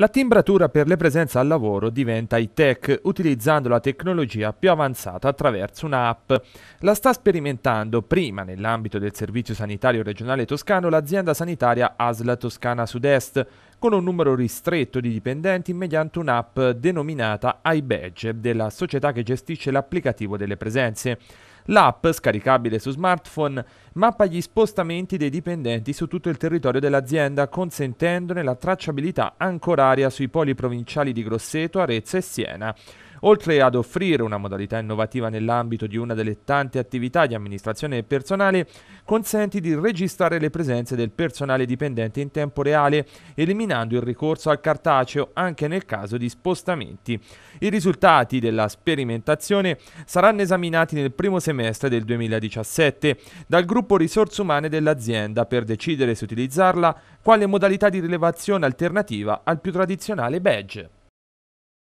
La timbratura per le presenze al lavoro diventa high-tech utilizzando la tecnologia più avanzata attraverso un'app. La sta sperimentando prima nell'ambito del Servizio Sanitario Regionale Toscano l'azienda sanitaria Asla Toscana Sud-Est con un numero ristretto di dipendenti mediante un'app denominata iBadge della società che gestisce l'applicativo delle presenze. L'app, scaricabile su smartphone, mappa gli spostamenti dei dipendenti su tutto il territorio dell'azienda, consentendone la tracciabilità ancoraria sui poli provinciali di Grosseto, Arezzo e Siena. Oltre ad offrire una modalità innovativa nell'ambito di una delle tante attività di amministrazione personale, consente di registrare le presenze del personale dipendente in tempo reale, eliminando il ricorso al cartaceo anche nel caso di spostamenti. I risultati della sperimentazione saranno esaminati nel primo semestre del 2017 dal gruppo risorse umane dell'azienda per decidere se utilizzarla quale modalità di rilevazione alternativa al più tradizionale badge.